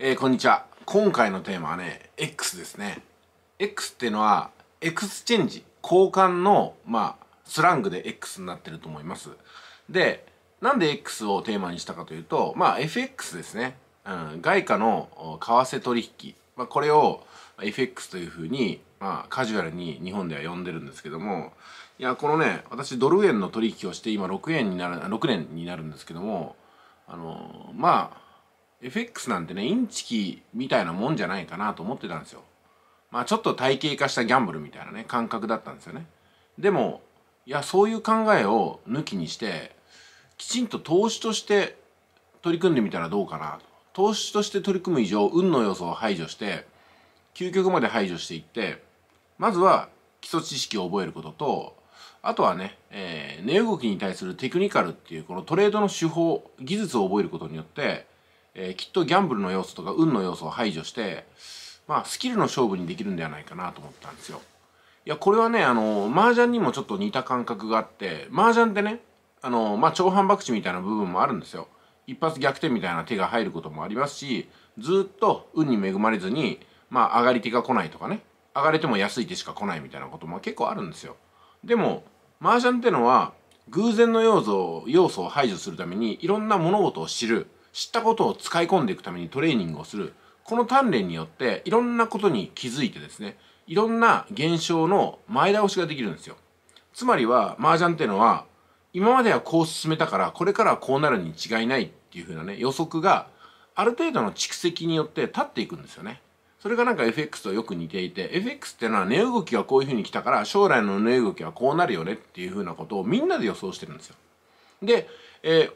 えー、こんにちは。今回のテーマはね、X ですね。X っていうのは、エクスチェンジ、交換の、まあ、スラングで X になってると思います。で、なんで X をテーマにしたかというと、まあ、FX ですね。うん、外貨の為替取引。まあ、これを FX というふうに、まあ、カジュアルに日本では呼んでるんですけども、いや、このね、私、ドル円の取引をして、今6円になる、6年になるんですけども、あの、まあ、FX なんてねインチキみたいなもんじゃないかなと思ってたんですよまあちょっと体系化したギャンブルみたいなね感覚だったんですよねでもいやそういう考えを抜きにしてきちんと投資として取り組んでみたらどうかなと。投資として取り組む以上運の要素を排除して究極まで排除していってまずは基礎知識を覚えることとあとはね、えー、値動きに対するテクニカルっていうこのトレードの手法技術を覚えることによってえー、きっとギャンブルの要素とか運の要素を排除して、まあ、スキルの勝負にできるんではないかなと思ったんですよ。いや、これはね、あの、麻雀にもちょっと似た感覚があって、麻雀ってね、あの、まあ、長反博打みたいな部分もあるんですよ。一発逆転みたいな手が入ることもありますし、ずっと運に恵まれずに、まあ、上がり手が来ないとかね、上がれても安い手しか来ないみたいなことも結構あるんですよ。でも、麻雀ってのは、偶然の要素を、要素を排除するために、いろんな物事を知る。知ったことを使い込んでいくためにトレーニングをするこの鍛錬によっていろんなことに気づいてですねいろんな現象の前倒しができるんですよつまりは麻雀っていうのは今まではこう進めたからこれからはこうなるに違いないっていう風なね予測がある程度の蓄積によって立っていくんですよねそれがなんか FX とよく似ていて FX っていうのは値動きはこういう風に来たから将来の値動きはこうなるよねっていう風なことをみんなで予想してるんですよで、えー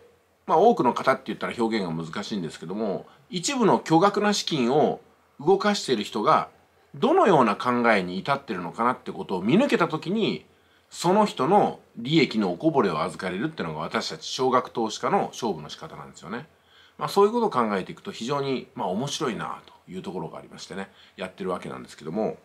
まあ、多くの方って言ったら表現が難しいんですけども一部の巨額な資金を動かしている人がどのような考えに至ってるのかなってことを見抜けた時にその人の利益のおこぼれを預かれるっていうのが私たち少額投資家の勝負の仕方なんですよね。まあ、そういうことを考えていくと非常にま面白いなというところがありましてねやってるわけなんですけども。